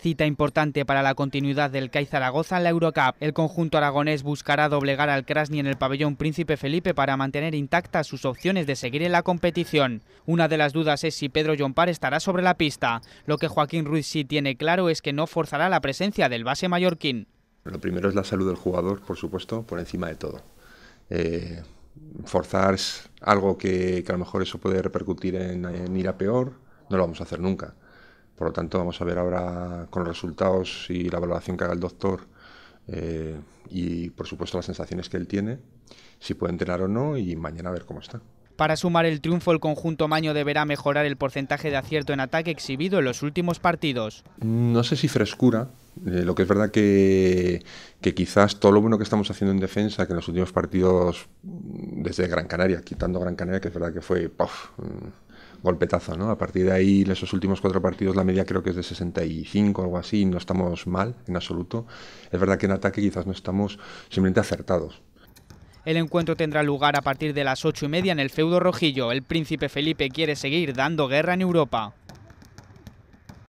Cita importante para la continuidad del CAI Zaragoza en la Eurocup. El conjunto aragonés buscará doblegar al Krasny en el pabellón Príncipe Felipe para mantener intactas sus opciones de seguir en la competición. Una de las dudas es si Pedro Llompar estará sobre la pista. Lo que Joaquín Ruiz sí tiene claro es que no forzará la presencia del base mallorquín. Lo primero es la salud del jugador, por supuesto, por encima de todo. Eh, forzar es algo que, a lo mejor eso puede repercutir en ir a peor, no lo vamos a hacer nunca. Por lo tanto, vamos a ver ahora con los resultados y la valoración que haga el doctor eh, y, por supuesto, las sensaciones que él tiene, si puede entrenar o no y mañana a ver cómo está. Para sumar el triunfo, el conjunto maño deberá mejorar el porcentaje de acierto en ataque exhibido en los últimos partidos. No sé si frescura, eh, lo que es verdad que, que, quizás todo lo bueno que estamos haciendo en defensa, que en los últimos partidos desde Gran Canaria, quitando Gran Canaria, que es verdad que fue, puff, golpetazo, ¿no? A partir de ahí, en esos últimos cuatro partidos, la media creo que es de 65 o algo así, no estamos mal en absoluto. Es verdad que en ataque quizás no estamos simplemente acertados. El encuentro tendrá lugar a partir de las ocho y media en el feudo rojillo. El príncipe Felipe quiere seguir dando guerra en Europa.